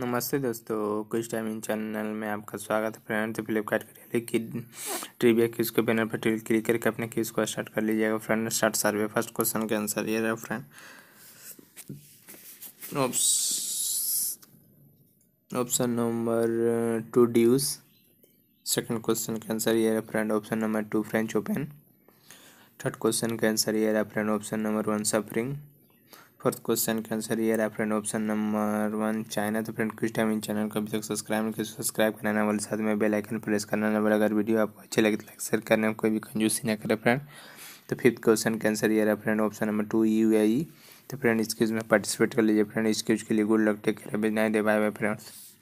नमस्ते दोस्तों कुछ टाइम इन चैनल में आपका स्वागत है फ्रेंड तो फ्लिपकार्ट करिए डेली ट्रिविया क्यूज के बैनर पर क्लिक करके अपने क्यूज को स्टार्ट कर लीजिएगा friend start survey first question के आंसर ये रहा friend option number two dues second question का आंसर ये रहा friend option number two French open third question का आंसर ये रहा friend option number one suffering fourth question के आंसर ये रहा friend option number one China तो फ्रेंड किस टाइम इन चैनल को अभी तक सब्सक्राइब नहीं किया सब्सक्राइब करना ना वाले साथ में बेल आइकन प्रेस करना ना बोला अगर वीडियो आपको अच्छे लगे तो लाइक शेयर करना कोई भी कंजूसी ना करें फ्रेंड तो फिफ्थ क्वेश्चन के आंसर ये रहा friend option number two U I तो फ्रेंड इसके उसमें पार्टिसिपेट कर लीजिए फ्रेंड इसके उसके लिए good luck take care bye bye friends